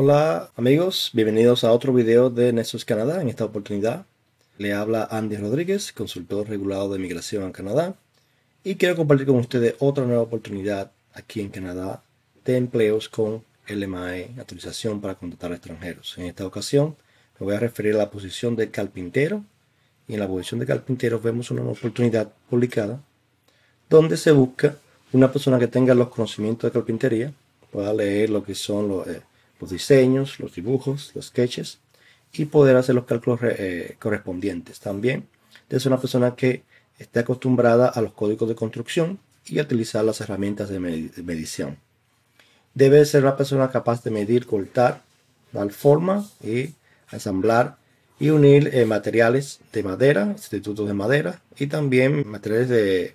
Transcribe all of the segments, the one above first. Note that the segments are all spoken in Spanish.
Hola amigos, bienvenidos a otro video de Nexus Canadá. En esta oportunidad le habla Andy Rodríguez, consultor regulado de migración en Canadá. Y quiero compartir con ustedes otra nueva oportunidad aquí en Canadá de empleos con LMAE, autorización para contratar a extranjeros. En esta ocasión me voy a referir a la posición de carpintero. Y en la posición de carpintero vemos una oportunidad publicada donde se busca una persona que tenga los conocimientos de carpintería, pueda leer lo que son los... Eh, los diseños, los dibujos, los sketches y poder hacer los cálculos eh, correspondientes. También es una persona que esté acostumbrada a los códigos de construcción y a utilizar las herramientas de, medición. Debe ser una persona capaz de medir, cortar, dar forma y ensamblar y unir eh, materiales de madera, institutos de madera y también materiales de,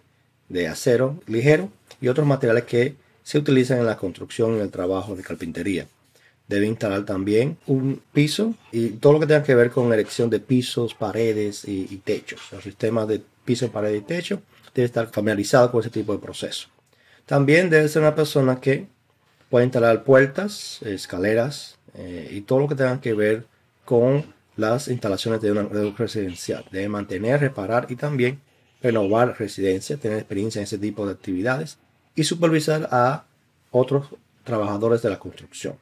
de acero ligero y otros materiales que se utilizan en la construcción y en el trabajo de carpintería debe instalar también un piso y todo lo que tenga que ver con erección de pisos, paredes y, techos. El sistema de piso, pared y techo debe estar familiarizado con ese tipo de proceso. También debe ser una persona que pueda instalar puertas, escaleras eh, y todo lo que tenga que ver con las instalaciones de una red residencial. Debe mantener, reparar y también renovar residencias, tener experiencia en ese tipo de actividades y supervisar a otros trabajadores de la construcción.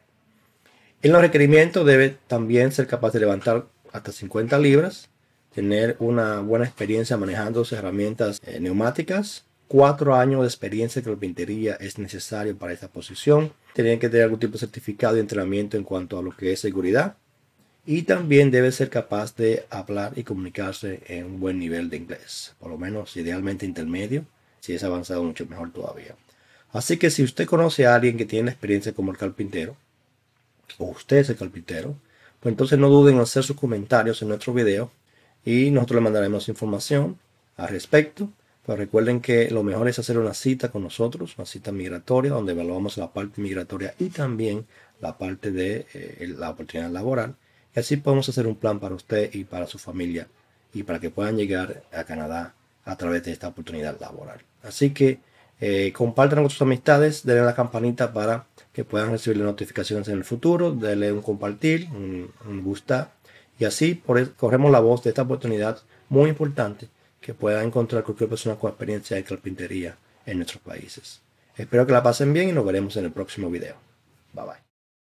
En los requerimientos debe también ser capaz de levantar hasta 50 libras, tener una buena experiencia manejando sus herramientas eh, neumáticas, cuatro años de experiencia en carpintería es necesario para esta posición, tienen que tener algún tipo de certificado de entrenamiento en cuanto a lo que es seguridad y también debe ser capaz de hablar y comunicarse en un buen nivel de inglés, por lo menos idealmente intermedio, si es avanzado mucho mejor todavía. Así que si usted conoce a alguien que tiene experiencia como el carpintero, o usted es el carpintero, pues entonces no duden en hacer sus comentarios en nuestro video y nosotros le mandaremos información al respecto. Pero pues recuerden que lo mejor es hacer una cita con nosotros, una cita migratoria, donde evaluamos la parte migratoria y también la parte de eh, la oportunidad laboral. Y así podemos hacer un plan para usted y para su familia y para que puedan llegar a Canadá a través de esta oportunidad laboral. Así que eh, compartan con sus amistades, denle la campanita para que puedan recibir notificaciones en el futuro, denle un compartir, un, gusta y así e, corremos la voz de esta oportunidad muy importante que pueda encontrar cualquier persona con experiencia de carpintería en nuestros países. Espero que la pasen bien y nos veremos en el próximo video. Bye bye.